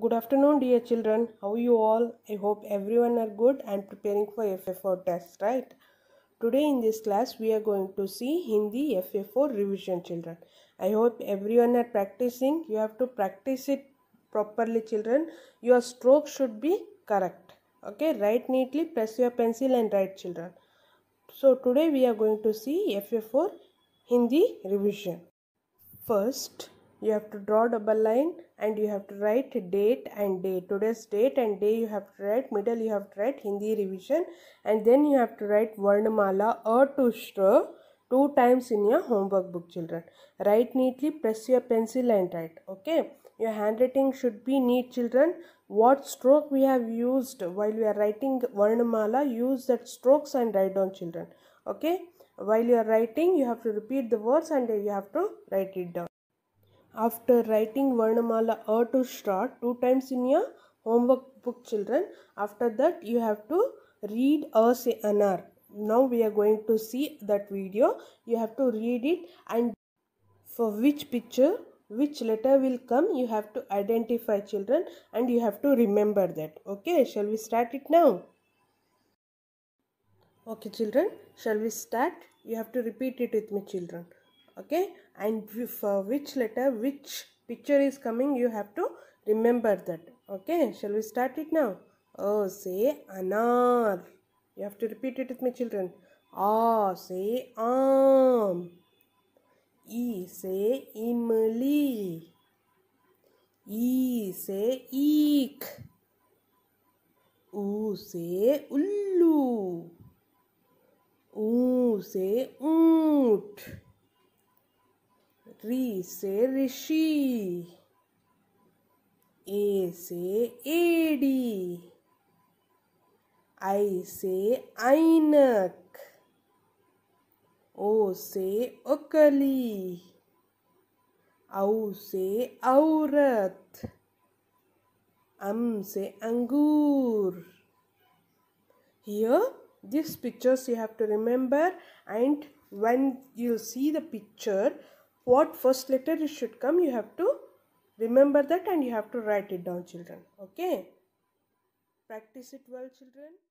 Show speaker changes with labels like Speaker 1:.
Speaker 1: Good afternoon, dear children. How you all? I hope everyone are good and preparing for FA4 test, right? Today in this class, we are going to see Hindi FA4 revision, children. I hope everyone are practicing. You have to practice it properly, children. Your stroke should be correct. Okay, write neatly, press your pencil and write, children. So today we are going to see FA4 Hindi revision. First, you have to draw double line and you have to write date and day today's date and day you have to write middle you have to write hindi revision and then you have to write varnamala or to shra two times in your homework book children write neatly press your pencil and write okay your handwriting should be neat children what stroke we have used while we are writing varnamala use that strokes and write down children okay while you are writing you have to repeat the words and you have to write it down after writing Varnamala A to start two times in your homework book children. After that you have to read A say Anar. Now we are going to see that video. You have to read it and for which picture which letter will come you have to identify children and you have to remember that. Okay shall we start it now? Okay children shall we start? You have to repeat it with me children okay and for uh, which letter which picture is coming you have to remember that okay shall we start it now oh say anar you have to repeat it with my children ah say um e say imli e say eek u say ullu u say oot Ri se Rishi. A say AD. I se Einak. O Okali. Au Aurat. Am say Angur. Here, these pictures you have to remember and when you see the picture, what first letter it should come you have to remember that and you have to write it down children okay practice it well children